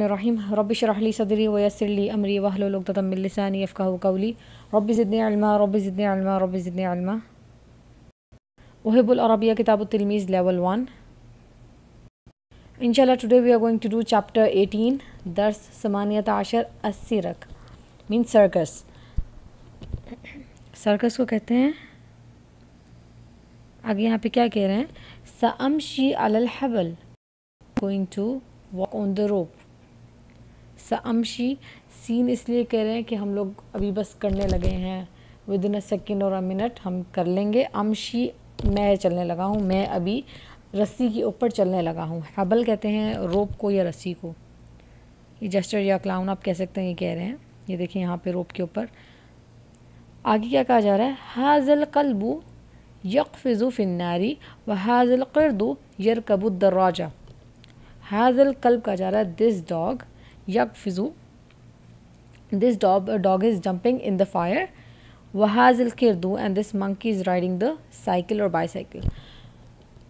रहीम रब शरह ली सदरी वयसर ली अमरी वहलोलतमिलसानी अफ़ाह कौली रब ज़िदन अलमा रब ज़िदन अलमा रब ज़िदन अलमा वहबुलरबिया किताब तलमीज़ लेवल वन इनशाला today we are going to do chapter eighteen दर्स समानियत आशर अस्सी रक मीन सर्कस सर्कस को कहते हैं आगे यहाँ पे क्या कह रहे हैं सम शी अलहबल going to walk on the rope सामशी सीन इसलिए कह रहे हैं कि हम लोग अभी बस करने लगे हैं विद इन अ सेकेंड और अ मिनट हम कर लेंगे अमशी मैं चलने लगा हूँ मैं अभी रस्सी के ऊपर चलने लगा हूँ हबल कहते हैं रोप को या रस्सी को ये जस्टर या क्लाउन आप कह सकते हैं ये कह रहे हैं ये देखिए यहाँ पे रोप के ऊपर आगे क्या कहा जा रहा है हाजल कल्बु यकफ़िज़ु फिन्नारी व हाजल करदो दर्राजा हाजल कल्ब कहा जा रहा है this dog dog this dog, uh, dog is jumping in the fire وهذا الكردو and this monkey is riding the cycle or bicycle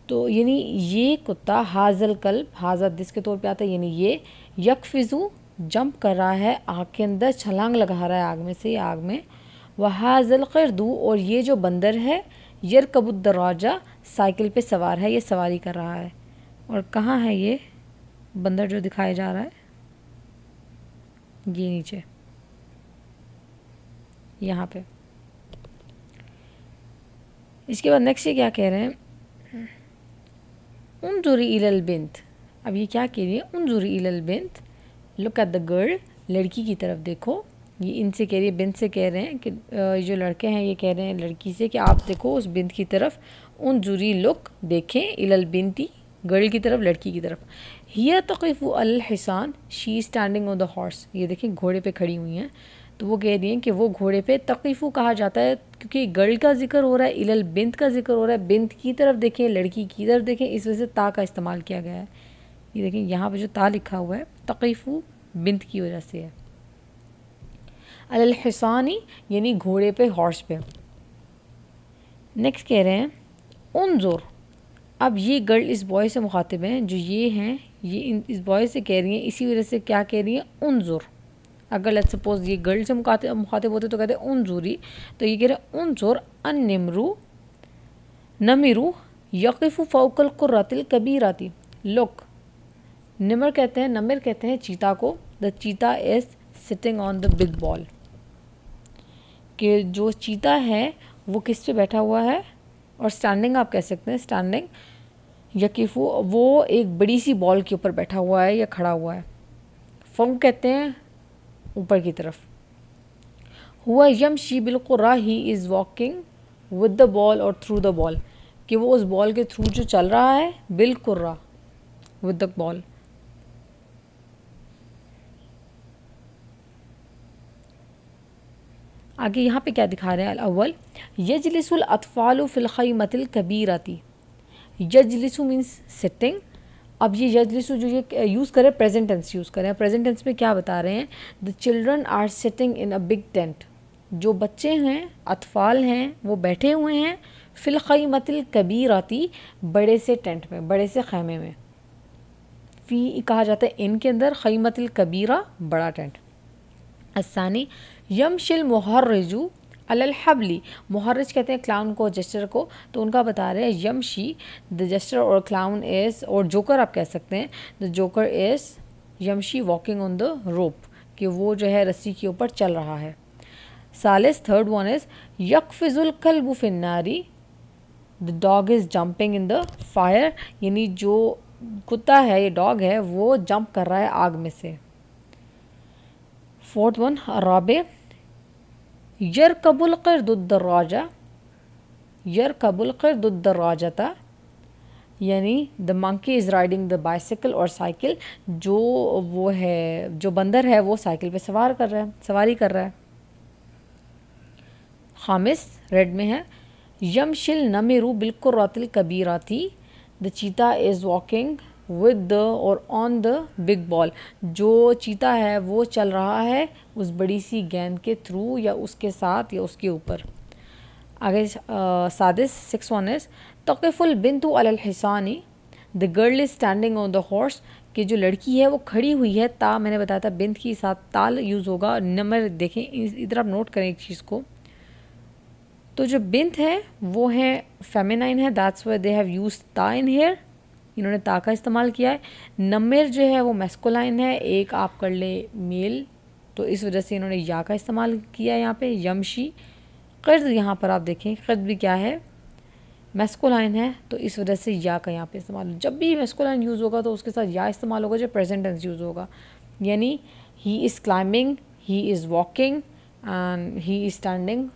तो यानी ये कुत्ता हाजल कल्ब हाजा दिस के तौर पे आता है यानी ये यक फिजू जंप कर रहा है आग के अंदर छलांग लगा रहा है आग में से आग में वह हाजल दू और ये जो बंदर है यर कबुद्दराजा साइकिल पे सवार है ये सवारी कर रहा है और कहाँ है ये बंदर जो दिखाया जा रहा है ये नीचे यहाँ पे इसके बाद नेक्स्ट ये क्या कह रहे हैं उन जुरी इलल बिंत अब ये क्या कह रही है उन जुरी इलल बिंत लुक एट द गर्ल लड़की की तरफ देखो ये इनसे कह रही है बिंद से कह रहे हैं कि जो लड़के हैं ये कह रहे हैं लड़की से कि आप देखो उस बिंद की तरफ उन जुरी लुक देखें इलल बिनती गर्ल की तरफ लड़की की तरफ हिया तकफ़ अलहसान she standing on the horse ये तो देखें घोड़े पे खड़ी हुई हैं तो वो कह रही हैं कि वो घोड़े पे तकीफ़ू कहा जाता है क्योंकि गर्ल का जिक्र हो रहा है इलल बिंत का जिक्र हो रहा है बिंत की तरफ देखें लड़की की तरफ देखें इस वजह से ता का इस्तेमाल किया गया है ये देखें यहाँ पर जो ता लिखा हुआ है तकीफ़ू बिंत की वजह से है अलहसानी यानी घोड़े पे हॉर्स पे नेक्स्ट कह रहे हैं उन जोर अब ये गर्ल इस बॉय से मुखातिब हैं जो ये हैं ये इस बॉय से कह रही हैं इसी वजह से क्या कह रही हैं जोर अगर लेट सपोज ये गर्ल से मुखातिब मुखातिब होते तो कहते हैं जोरी तो ये कह रहे हैं जोर अन निमरू नमिरू यकीफ़ फ़ौकल कुर्रतिल कबी राती लुक निमर कहते हैं नमिर कहते हैं चीता को the cheetah is sitting on the big ball कि जो चीता है वो किस पे बैठा हुआ है और स्टैंडिंग आप कह सकते हैं स्टैंडिंग या कि वो वो एक बड़ी सी बॉल के ऊपर बैठा हुआ है या खड़ा हुआ है फंग कहते हैं ऊपर की तरफ हुआ यम शी बिलकुरा he is walking with the ball और थ्रू द बॉल कि वो उस बॉल के थ्रू जो चल रहा है बिलकुर्रा विद द बॉल आगे यहाँ पे क्या दिखा रहे हैं अव्वल यजलिसुल अतफ़ाल कबीर आती यजलिसु मीन्स सिटिंग अब ये यजलिसु जो ये यूज़ करें प्रेजेंट टेंस यूज़ करें प्रेजेंट टेंस में क्या बता रहे हैं the children are sitting in a big tent जो बच्चे हैं अतफ़ाल हैं वो बैठे हुए हैं कबीर आती बड़े से टेंट में बड़े से खैमे में फ़ी कहा जाता है इनके अंदर ख़ैमतिल कबीरा बड़ा टेंट असानी यमशिल मुहर्रजू हबली मुहर्रज कहते हैं क्लाउन को जस्टर को तो उनका बता रहे हैं यमशी द जस्टर और क्लाउन इज़ और जोकर आप कह सकते हैं द जोकर इज़ यमशी वॉकिंग ऑन द रोप कि वो जो है रस्सी के ऊपर चल रहा है सालिस थर्ड वन इज़ यकफिजुल कल्बु फिन्नारी the dog is jumping in the fire यानी जो कुत्ता है ये डॉग है वो जंप कर रहा है आग में से फोर्थ वन कबुल कर कबुल कर दुद्दर राजा था यानी the monkey is riding the bicycle और साइकिल जो वो है जो बंदर है वो साइकिल पे सवार कर रहा है सवारी कर रहा है खामिस रेड में है यमशिल नमेरू बिल्कुल रातिल कबीरा थी the cheetah is walking with the और ऑन द बिग बॉल जो चीता है वो चल रहा है उस बड़ी सी गेंद के थ्रू या उसके साथ या उसके ऊपर आगे सादिस सिक्स वन इज तकफ़ुल बिनतु अलहसानी the girl is standing on the horse कि जो लड़की है वो खड़ी हुई है ता मैंने बताया था बिंद के साथ ताल यूज़ होगा नंबर देखें इधर आप नोट करें एक चीज़ को तो जो बिंद है वो है फेमिनाइन है that's way they have use ता इन हेयर इन्होंने ता का इस्तेमाल किया है नमेर जो है वो मेस्कोलाइन है एक आप कर ले मेल तो इस वजह से इन्होंने या का इस्तेमाल किया है यहाँ पे यमशी कर्ज यहाँ पर आप देखें कर्ज भी क्या है मेस्कोलाइन है तो इस वजह से या का यहाँ पे इस्तेमाल जब भी मेस्कोलाइन यूज़ होगा तो उसके साथ या इस्तेमाल होगा जब प्रेजेंट टेंस यूज़ होगा यानी he is climbing he is walking and he is standing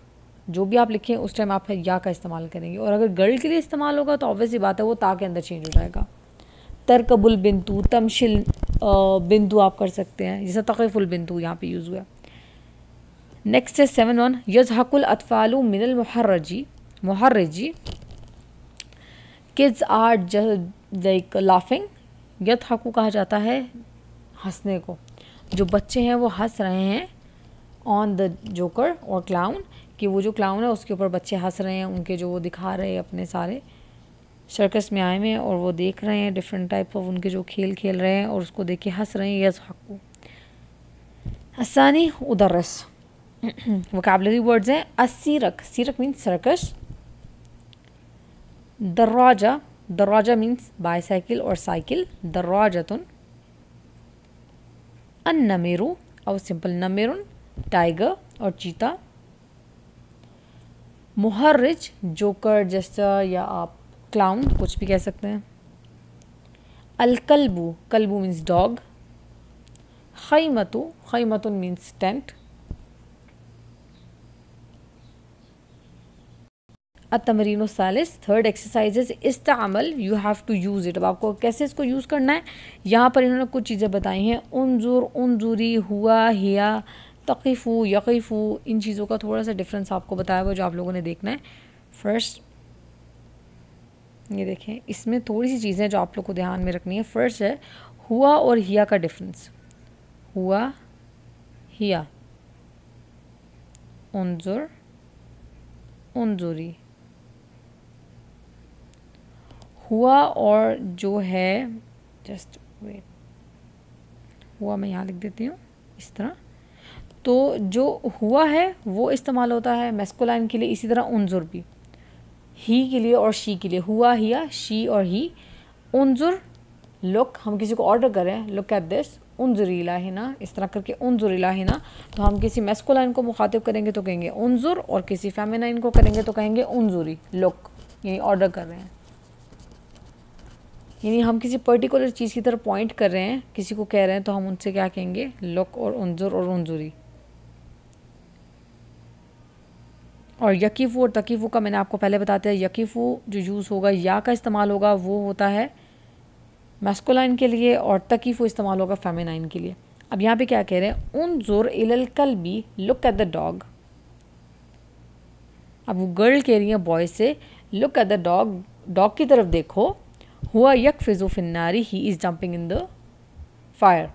जो भी आप लिखें उस टाइम आप या का इस्तेमाल करेंगे और अगर गर्ल के लिए इस्तेमाल होगा तो ऑब्वियसली बात है वो ता के अंदर चेंज हो जाएगा तरकबुल बिंदु तमशिल बिंदु आप कर सकते हैं जैसे तकफ़ुल बिंदु यहाँ पे यूज़ हुआ नेक्स्ट है सेवन वन हकुल अतफ़ालू मिनल मुहर्रजी मुहर्रजी किड्स आर लाइक लाफिंग यद हकू कहा जाता है हंसने को जो बच्चे हैं वो हंस रहे हैं ऑन द जोकर और क्लाउन कि वो जो क्लाउन है उसके ऊपर बच्चे हंस रहे हैं उनके जो वो दिखा रहे हैं अपने सारे सर्कस में आए हुए हैं और वो देख रहे हैं डिफरेंट टाइप ऑफ उनके जो खेल खेल रहे हैं और उसको देख के हंस रहे हैं यस हकू असानी उदरस वकाबलरी वर्ड्स हैं असीरक सीरक मीन्स सर्कस दरवाजा दरवाजा मीन्स बाईसाइकिल और साइकिल दर्राजतुन अन नमेरू और सिंपल नमेरुन टाइगर और चीता मुहर्रिज जोकर जस्टर या आप क्लाउन कुछ भी कह सकते हैं अलकलबू कलबू मीन्स डॉग खैमतु खैमतुन मीन्स टेंट अतमरीनो सालिस थर्ड एक्सरसाइज इस्तेमाल you have to use it अब आपको कैसे इसको यूज़ करना है यहाँ पर इन्होंने कुछ चीज़ें बताई हैं उनजूर उनजूरी हुआ हिया तकीफ़ू यकीफ़ू इन चीज़ों का थोड़ा सा डिफरेंस आपको बताया हुआ जो आप लोगों ने देखना है फ़र्स्ट ये देखें इसमें थोड़ी सी चीज़ें जो आप लोग को ध्यान में रखनी है फ़र्स्ट है हुआ और हिया का डिफरेंस हुआ हिया उनजुर उनजुरी हुआ और जो है जस्ट वेट हुआ मैं यहाँ लिख देती हूँ इस तरह तो जो हुआ है वो इस्तेमाल होता है मेस्कोलाइन के लिए इसी तरह उनजुर भी ही के लिए और शी के लिए हुआ हिया शी और ही उनजुर लुक हम किसी को ऑर्डर करें लुक एट दिस उनजुर ना इस तरह करके उनजुर ना तो हम किसी मेस्कोलाइन को मुखातिब करेंगे तो कहेंगे उनजुर और किसी फेमिनाइन को करेंगे तो कहेंगे उनजुरी लुक यानी ऑर्डर कर रहे हैं यानी हम किसी पर्टिकुलर चीज़ की तरफ पॉइंट कर रहे हैं किसी को कह रहे हैं तो हम उनसे क्या कहेंगे लुक और उनजुर और उनजुरी और यकीफो और तकीफ़ू का मैंने आपको पहले हैं यकीफ़ू जो यूज़ होगा या का इस्तेमाल होगा वो होता है मैस्कुलाइन के लिए और तकीफो इस्तेमाल होगा फेमिनाइन के लिए अब यहाँ पे क्या कह रहे हैं उन जोर इलल कल बी लुक एट द डॉग अब वो गर्ल कह रही है बॉय से look at the dog dog की तरफ देखो हुआ यक फिजो फिन्नारी he is jumping in the fire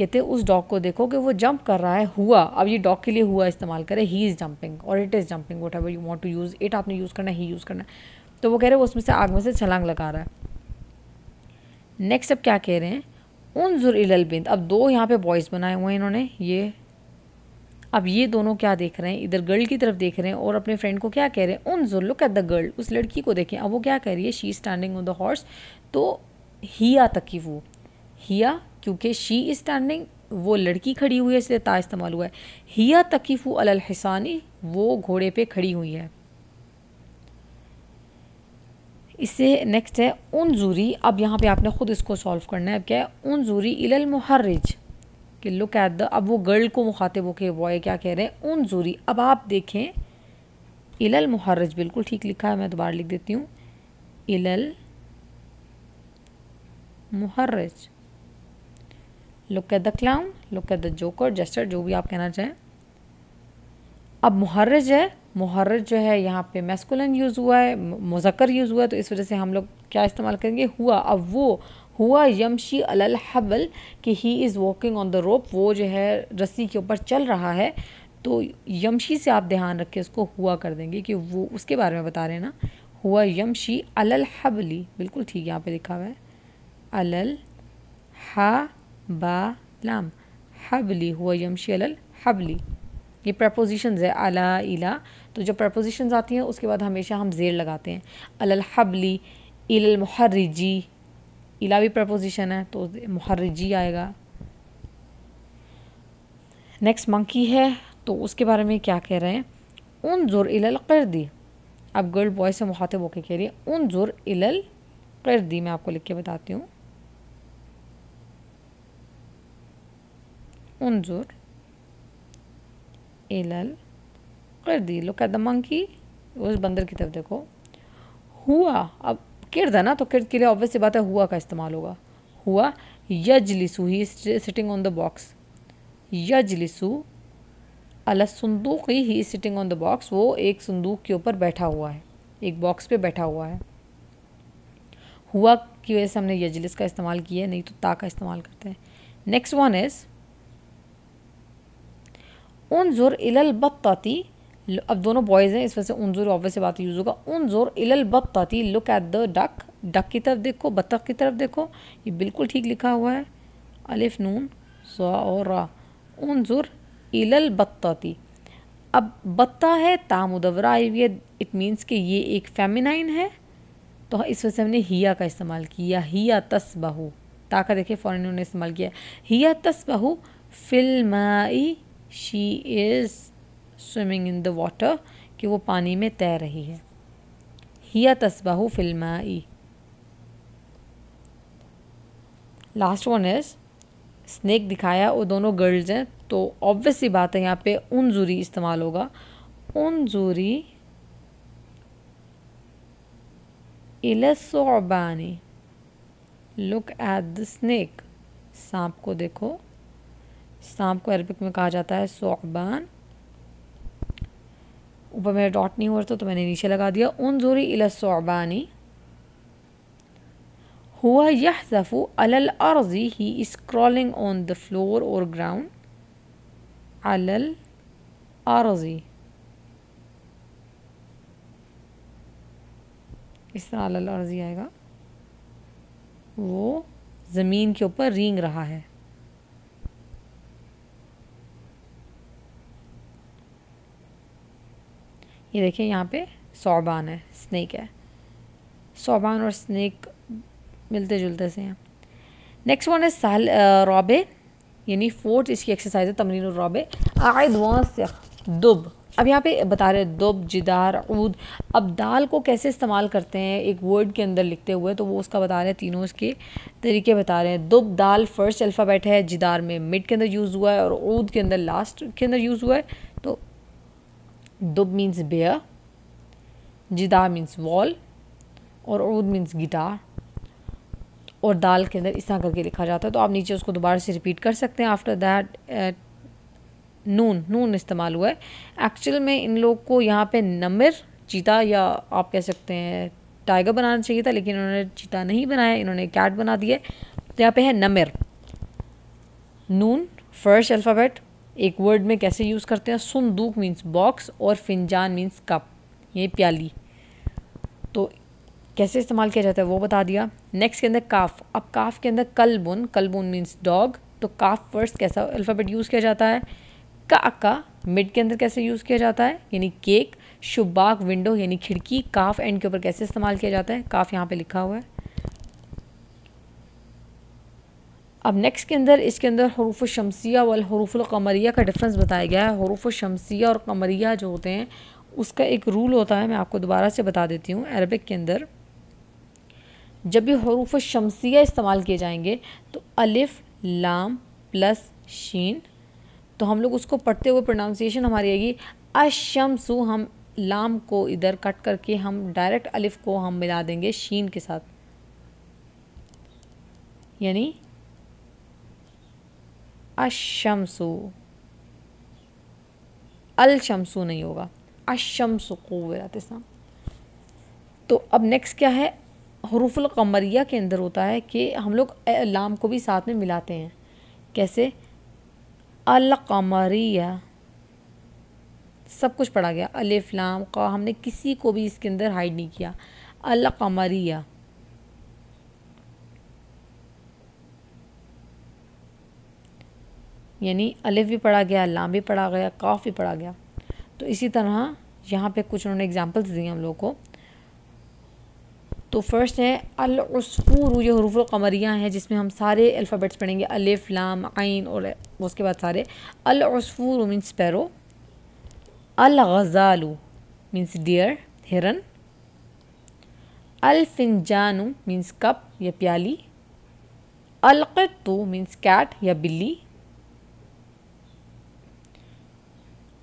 कहते हैं उस डॉग को देखो कि वो जंप कर रहा है हुआ अब ये डॉग के लिए हुआ इस्तेमाल करें ही इज़ जंपिंग और it is jumping whatever you want to use it आपने यूज़ करना ही यूज़ करना तो वो कह रहे हैं उसमें से आग में से छलांग लगा रहा है नेक्स्ट अब क्या कह रहे हैं उन जुर इलबिंद अब दो यहाँ पे बॉयज़ बनाए हुए हैं इन्होंने ये अब ये दोनों क्या देख रहे हैं इधर गर्ल की तरफ देख रहे हैं और अपने फ्रेंड को क्या कह रहे हैं उन जुर लुक एट द गर्ल उस लड़की को देखें अब वो क्या कह रही है she standing on the horse तो हिया तकी वो हिया क्योंकि शी इज़ स्टैंडिंग वो लड़की खड़ी हुई है इसलिए ता इस्तेमाल हुआ है हिया तकीफ़ू अलहसानी वो घोड़े पे खड़ी हुई है इससे नेक्स्ट है उन जूरी अब यहाँ पे आपने ख़ुद इसको सॉल्व करना है अब क्या है उन जूरी इलल मुहर्रज कि लुक एट द अब वो गर्ल को मुखातिब होके बॉय क्या कह रहे हैं उन जूरी अब आप देखें इलल मुहर्रज बिल्कुल ठीक लिखा है मैं दोबारा लिख देती हूँ इलल मुहर्रज look at the clown look at the joker jester जो भी आप कहना चाहें अब मुहर्रज है मुहर्रज जो है यहाँ पे मैस्कुलन यूज़ हुआ है मुजक्कर यूज़ हुआ है तो इस वजह से हम लोग क्या इस्तेमाल करेंगे हुआ अब वो हुआ यमशी अल हबल कि he is walking on the rope वो जो है रस्सी के ऊपर चल रहा है तो यमशी से आप ध्यान रखें उसको हुआ कर देंगे कि वो उसके बारे में बता रहे हैं ना हुआ यमशी अल हबली बिल्कुल ठीक यहाँ पे लिखा हुआ है अल हा बा लाम हबली हुआ यमशी अल हबली ये प्रपोजिशन है अला इला तो जब प्रपोजिशन आती हैं उसके बाद हमेशा हम जेर लगाते हैं अल हबली इल महर्रजी इला भी प्रपोजिशन है तो महर्रजी आएगा नेक्स्ट मंकी है तो उसके बारे में क्या कह रहे हैं उन जुर इल कर्दी अब गर्ल बॉय से मुखातिब होकर कह रही है उन जुर इल कर्दी मैं आपको लिख के बताती हूँ انظر إلى القردي लुक एट द मंकी उस बंदर की तरफ देखो हुआ अब किर्द है ना तो किर्द के लिए ऑब्वियस बात है हुआ का इस्तेमाल होगा हुआ यजलिसू he sitting on the box यजलिसू अला संदूक he sitting on the box वो एक संदूक के ऊपर बैठा हुआ है एक बॉक्स पे बैठा हुआ है हुआ की वजह से हमने यजलिस का इस्तेमाल किया है नहीं तो ता का इस्तेमाल करते हैं नेक्स्ट वन इज़ उनजुर इलल बत्ताती अब दोनों बॉयज़ हैं इस वजह से उनजुर ऑब्वियस बात यूज़ होगा उनजुर इलल बत्ताती look at the duck duck की तरफ देखो बत्तख की तरफ देखो ये बिल्कुल ठीक लिखा हुआ है अलिफ नून सवा और रा उनजुर इलल बत्ताती अब बत्ता है तामुदवरा आई हुई है इट मीन्स कि ये एक फेमिनाइन है तो इस वजह से हमने हिया का इस्तेमाल किया हिया तस ता का देखिए फ़ौरन उन्होंने इस्तेमाल किया हिया तस बहू फिल्माई she is swimming in the water कि वो पानी में तैर रही है हिया फिल्म आई लास्ट वन इज़ स्नैक दिखाया वो दोनों गर्ल्स हैं तो ऑब्वियस बात है यहाँ पे उन जूरी इस्तेमाल होगा उन जूरी इलेसोबानी लुक एट द स्नैक सांप को देखो सांप को अरबिक में कहा जाता है सोबान ऊपर मेरा डॉट नहीं हुआ था तो मैंने नीचे लगा दिया उन जोरी इला सोबानी हुआ यह जफ़ू अल अर्जी ही इस्क्रॉलिंग ऑन द फ्लोर और ग्राउंड अल अर्जी इस तरह अल अर्जी आएगा वो ज़मीन के ऊपर रींग रहा है ये देखिए यहाँ पे सौबान है स्नेक है सौबान और स्नेक मिलते जुलते से हैं नेक्स्ट वन है साल रॉबे यानी फोर्थ इसकी एक्सरसाइज है तमरीन रॉबे आयद दुब अब यहाँ पे बता रहे दुब जिदार ऊद अब दाल को कैसे इस्तेमाल करते हैं एक वर्ड के अंदर लिखते हुए तो वो उसका बता रहे हैं तीनों उसके तरीके बता रहे हैं दुब दाल फर्स्ट अल्फ़ाबेट है जिदार में मिड के अंदर यूज़ हुआ है और ऊद के अंदर लास्ट के अंदर यूज़ हुआ है Dub means bear, जिदा मीन्स वॉल और उद मीन्स गिटार और दाल के अंदर इस तरह करके लिखा जाता है तो आप नीचे उसको दोबारा से रिपीट कर सकते हैं आफ्टर दैट नून नून इस्तेमाल हुआ है एक्चुअल में इन लोग को यहाँ पे नमिर चीता या आप कह सकते हैं टाइगर बनाना चाहिए था लेकिन इन्होंने चीता नहीं बनाया इन्होंने कैट बना दिया तो यहाँ पे है नमिर नून फर्स्ट अल्फ़ाबेट एक वर्ड में कैसे यूज़ करते हैं सुंदूक मीन्स बॉक्स और फिनजान मीन्स कप ये प्याली तो कैसे इस्तेमाल किया जाता है वो बता दिया नेक्स्ट के अंदर काफ अब काफ के अंदर कलबुन कलबुन मीन्स डॉग तो काफ फर्स्ट कैसा अल्फ़ाबेट यूज़ किया जाता है का का मिड के अंदर कैसे यूज़ किया जाता है यानी केक शुबाक विंडो यानी खिड़की काफ एंड के ऊपर कैसे इस्तेमाल किया जाता है काफ यहाँ पे लिखा हुआ है अब नेक्स्ट के अंदर इसके अंदर हरूफ शमसिया वाल कमरिया का डिफरेंस बताया गया है हरूफ शमसिया और कमरिया जो होते हैं उसका एक रूल होता है मैं आपको दोबारा से बता देती हूँ अरबिक के अंदर जब भी हरूफ शमसिया इस्तेमाल किए जाएंगे तो अलिफ़ लाम प्लस शीन तो हम लोग उसको पढ़ते हुए प्रोनाउंसिएशन हमारी आएगी अशमसु हम लाम को इधर कट करके हम डायरेक्ट अलिफ़ को हम मिला देंगे शीन के साथ यानी अशमसु अल शमसु नहीं होगा अशमसु कुवरात इस्लाम तो अब नेक्स्ट क्या है हरूफुल कमरिया के अंदर होता है कि हम लोग लाम को भी साथ में मिलाते हैं कैसे अल कमरिया सब कुछ पढ़ा गया अलिफ लाम का हमने किसी को भी इसके अंदर हाइड नहीं किया अल कमरिया यानी अलिफ भी पढ़ा गया लाम भी पढ़ा गया काफ भी पढ़ा गया तो इसी तरह यहाँ पे कुछ उन्होंने एग्जांपल्स दी हम लोग को तो फर्स्ट है अलसफ़ूर ये हरूफ कमरियाँ हैं जिसमें हम सारे अल्फ़ाबेट्स पढ़ेंगे अलिफ लाम आइन और उसके बाद सारे अलसफ़ूर मीन्स पैरो अल मीन्स डियर हिरन अलफिनजानू मीन्स कप या प्याली अलकतू मीन्स कैट या बिल्ली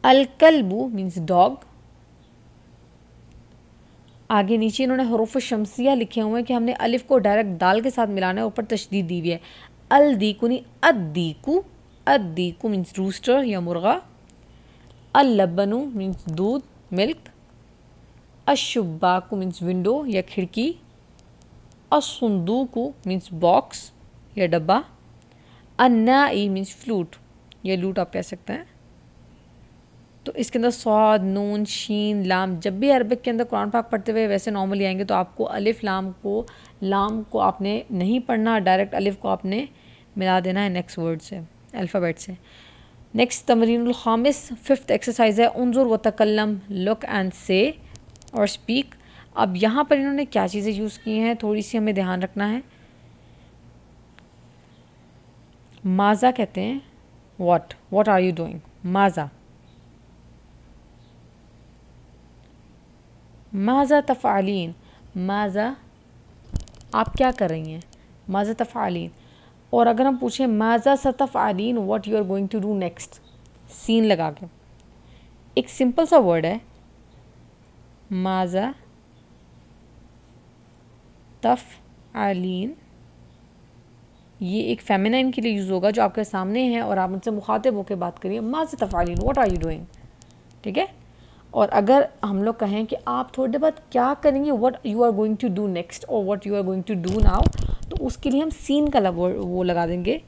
अल मीन्स डॉग आगे नीचे इन्होंने हरूफ शमसिया लिखे हुए हैं कि हमने अलिफ को डायरेक्ट दाल के साथ मिलाना है ऊपर तशदीद दी हुई है अल दीकू अदीकू अदीकू मीन्स रूस्टर या मुर्गा अल लबनू मीन्स दूध मिल्क अशुबाकू मीन्स विंडो या खिड़की असुंदूकू मीन्स बॉक्स या डब्बा ई मीन्स फ्लूट या लूट आप कह सकते हैं तो इसके अंदर सौद नून शीन लाम जब भी अरबिक के अंदर कुरान पाक पढ़ते हुए वैसे नॉर्मली आएंगे तो आपको अलिफ लाम को लाम को आपने नहीं पढ़ना डायरेक्ट अलिफ को आपने मिला देना है नेक्स्ट वर्ड से अल्फ़ाबेट से नेक्स्ट तमरीनखामिस फिफ्थ एक्सरसाइज है उनजुर व तकल्लम लुक एंड से और स्पीक अब यहाँ पर इन्होंने क्या चीज़ें यूज़ की हैं थोड़ी सी हमें ध्यान रखना है माजा कहते हैं what what are you doing माजा माजा तफ़ालीन माजा आप क्या कर रही हैं माजा तफ़ालीन और अगर हम पूछें माजा आलिन what you are going to do next सीन लगा के एक सिंपल सा वर्ड है माजा तफ आलिन ये एक फेमिनाइन के लिए यूज़ होगा जो आपके सामने है और आप उनसे मुखातिब होकर बात करिए माज तफ़ालीन वट आर यू डूइंग ठीक है और अगर हम लोग कहें कि आप थोड़े बहुत क्या करेंगे what you are going to do next और what you are going to do now तो उसके लिए हम सीन का वो लगा देंगे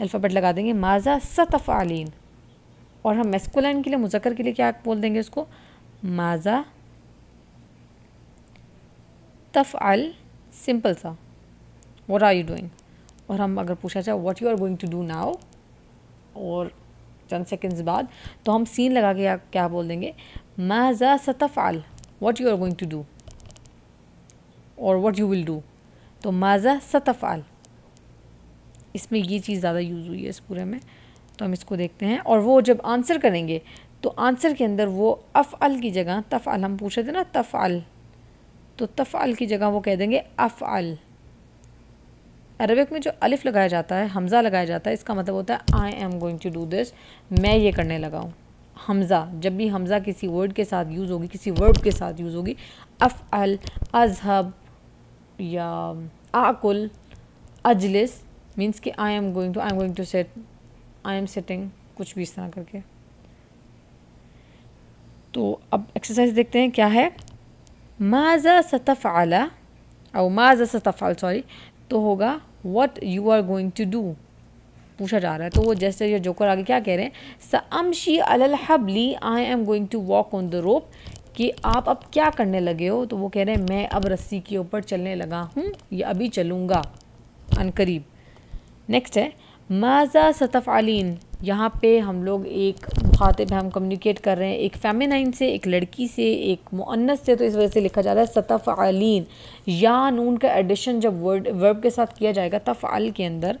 अल्फ़ाबेट लगा देंगे माजा सतफ़ालीन और हम मेस्कुलन के लिए मुजक्र के लिए क्या बोल देंगे उसको माजा तफ़ अल सिंपल सा वट आर यू डूइंग और हम अगर पूछा जाए what you are going to do now और चंद सेकेंड्स बाद तो हम सीन लगा के क्या बोल देंगे ماذا ستفعل what you are going to do or what you will do तो माजा सतफ़ाल इसमें ये चीज़ ज़्यादा यूज़ हुई है इस पूरे में तो हम इसको देखते हैं और वो जब आंसर करेंगे तो आंसर के अंदर वो अफ़ल की जगह तफ़ल हम पूछ रहे थे ना तफ़ल तो तफ़ल की जगह वो कह देंगे अफ़ल अरबिक में जो अलिफ़ लगाया जाता है हमज़ा लगाया जाता है इसका मतलब होता है I am going to do this मैं ये करने लगा हूँ हमज़ा जब भी हमज़ा किसी वर्ड के साथ यूज़ होगी किसी वर्ब के साथ यूज़ होगी अफ़ अल अजहब या आकुल अजलिस मीन्स कि I am going to I am going to set I am setting कुछ भी इस तरह करके तो अब एक्सरसाइज देखते हैं क्या है माजा सतफ़ आला और माजा सतफ़ आल सॉरी तो होगा what you are going to do पूछा जा रहा है तो वो जैसे ये जोकर आगे क्या कह रहे हैं समशी अल हबली I am going to walk on the rope कि आप अब क्या करने लगे हो तो वो कह रहे हैं मैं अब रस्सी के ऊपर चलने लगा हूँ या अभी चलूँगा अनकरीब नेक्स्ट है माजा सतफ़ आलिन यहाँ पे हम लोग एक मुखातिब हम कम्युनिकेट कर रहे हैं एक फेमिनाइन से एक लड़की से एक मुअन्नस से तो इस वजह से लिखा जा रहा है सतफ़ आलिन या नून का एडिशन जब वर्ड वर्ब के साथ किया जाएगा अल के अंदर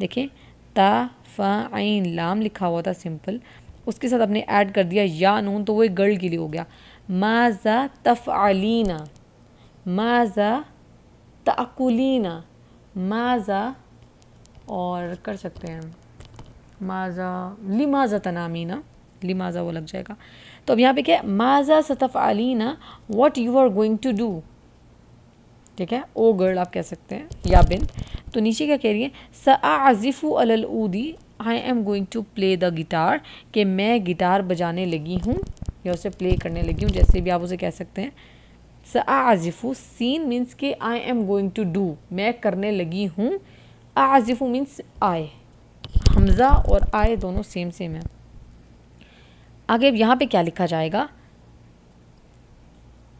देखें ता फ़ाइन लाम लिखा हुआ था सिंपल उसके साथ आपने ऐड कर दिया या नून तो वो एक गर्ल के लिए हो गया माजा तफ़ालीना माजा तकुलना माजा और कर सकते हैं माजा लिमाजा तनामीना लिमाजा वो लग जाएगा तो अब यहाँ पे क्या है माजा सतफ़ अलीना what you are going to do ठीक है ओ गर्ल आप कह सकते हैं या बिन तो नीचे क्या कह रही है सआज़िफ़ु अलऊदी I am going to play the guitar कि मैं गिटार बजाने लगी हूँ या उसे प्ले करने लगी हूँ जैसे भी आप उसे कह सकते हैं सआज़िफ़ु सीन मीन्स के I am going to do मैं करने लगी हूँ आज़िफ़ु मीन्स आए हमज़ा और आए दोनों सेम सेम है आगे अब यहाँ पर क्या लिखा जाएगा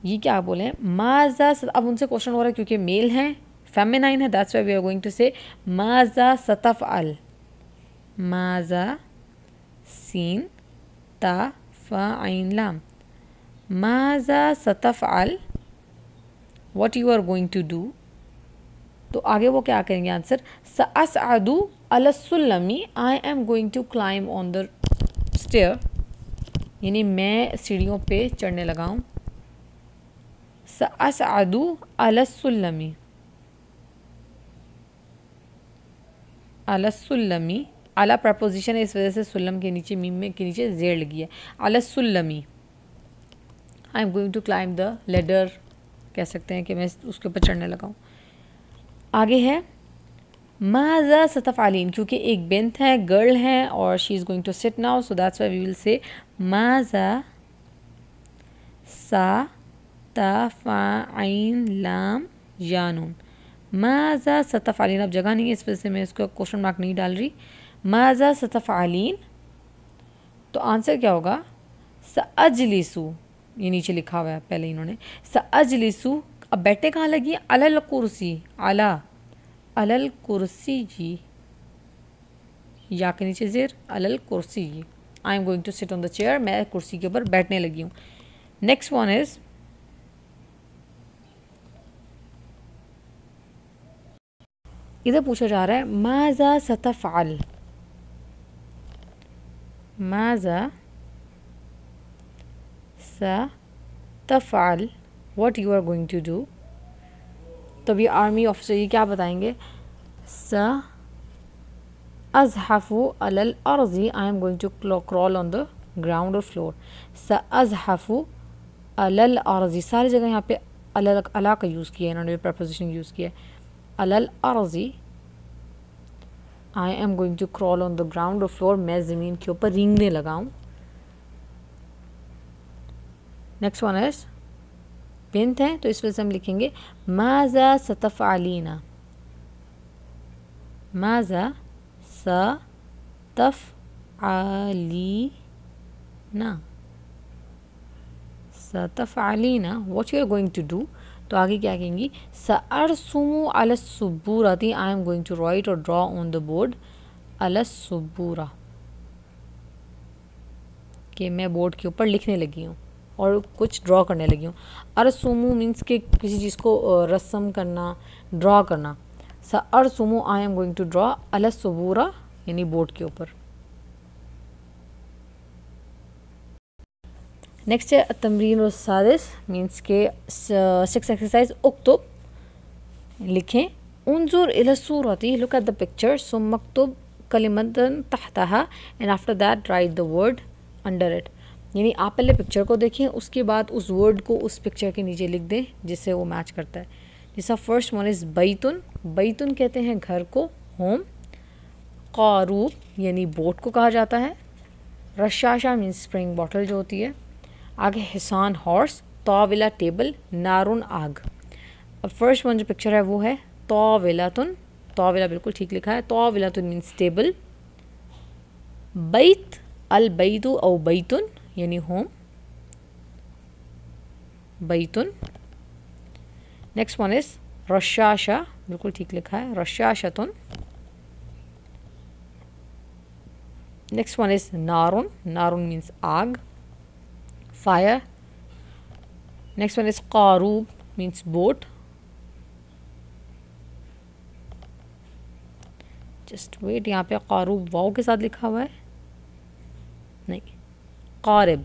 ये क्या बोले माजा अब उनसे क्वेश्चन हो रहा है क्योंकि मेल हैं feminine hai that's why we are going to say maza sataf al maza sin ta fa ain lam maza sataf al what you are going to do तो आगे वो क्या करेंगे आंसर सस आदू अलसुल्लमी I am going to climb on the stair यानी मैं सीढ़ियों पे चढ़ने लगा हूँ सस आदू अलसुल्लमी अलसुल्लमी अला प्रपोजिशन है इस वजह से सुल्लम के नीचे मीम में के नीचे जेड लगी है अलसुल्लमी I am going to climb the ladder कह सकते हैं कि मैं उसके ऊपर चढ़ने लगा हूँ आगे है माजा सतफ आलिन क्योंकि एक बेंथ है गर्ल है और she is going to sit now so that's why we will say माजा सा आइन लाम यानून माजा सतफ़ आलिन अब जगह नहीं है इस वजह से मैं इसको क्वेश्चन मार्क नहीं डाल रही माजा सतफ़ आलिन तो आंसर क्या होगा सअजलिसु ये नीचे लिखा हुआ है पहले इन्होंने अजलिसु अब बैठे कहाँ लगी अलल कुर्सी आला अलल कुर्सी जी या के नीचे जेर अलल कुर्सी जी I am going to sit on the chair मैं कुर्सी के ऊपर बैठने लगी हूँ नेक्स्ट वन इज़ इधर पूछा जा रहा है माजा सतफ़ाल माजा तफाल what you are going to do तो अभी आर्मी ऑफिसर ये क्या बताएंगे स अजहफ़ु अलल अर्जी I am going to crawl on the ground और फ्लोर स अजहफ़ु अलल अर्जी सारी जगह यहाँ पे अलग अला का यूज़ किया है इन्होंने प्रपोजिशन यूज़ किया है अलल अर्जी I am going to crawl on the ground और फ्लोर मैं ज़मीन के ऊपर रिंगने लगा हूँ नेक्स्ट वन इज बिंत है तो इस वजह से हम लिखेंगे माजा सतफ आलीना माजा आली ना सतफ आलीना what you are going to do तो आगे क्या कहेंगी सरसुमु अलसुबूरा थी I am going to write और ड्रॉ ऑन द बोर्ड अलसुबूरा कि मैं बोर्ड के ऊपर लिखने लगी हूँ और कुछ ड्रॉ करने लगी हूँ अरसुमु मीन्स के किसी चीज़ को रस्म करना ड्रॉ करना सरसुमु I am going to draw अलसुबूरा यानी बोर्ड के ऊपर नेक्स्ट है तमरीन और सादिस मीन्स के सिक्स एक्सरसाइज उक्तुब लिखें उनजुर होती है look at the picture so मकतुब कलिमतन तहता and after that write the word under it यानी आप पहले पिक्चर को देखें उसके बाद उस वर्ड को उस पिक्चर के नीचे लिख दें जिससे वो मैच करता है जैसा फर्स्ट वन इज़ बैतुन बैतुन कहते हैं घर को होम कारूब यानी बोट को कहा जाता है रशाशा मीन्स स्प्रिंग बॉटल जो होती है आगे हिसान हॉर्स तोविला टेबल नारुन आग अब फर्स्ट वन जो पिक्चर है वो है तुन तोविला बिल्कुल ठीक लिखा है तुन मीन्स टेबल बैत अल बैदु औ बैतुन यानी होम बैतुन नेक्स्ट वन इज़ रशाशा बिल्कुल ठीक लिखा है तुन नेक्स्ट वन इज़ नारुन नारुन मीन्स आग fire next one is qarub means boat just wait यहाँ पे क़ारूब वाओ के साथ लिखा हुआ है नहीं क़ारब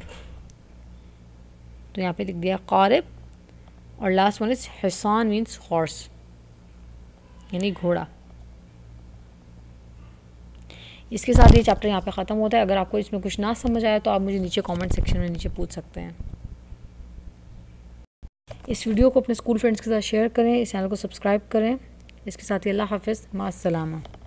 तो यहाँ पे लिख दिया क़ारब और लास्ट वन इज़ हसान मीन्स हॉर्स यानी घोड़ा इसके साथ ये चैप्टर यहाँ पे ख़त्म होता है अगर आपको इसमें कुछ ना समझ आया तो आप मुझे नीचे कमेंट सेक्शन में नीचे पूछ सकते हैं इस वीडियो को अपने स्कूल फ्रेंड्स के साथ शेयर करें इस चैनल को सब्सक्राइब करें इसके साथ ही अल्लाह हाफिज़ सलामा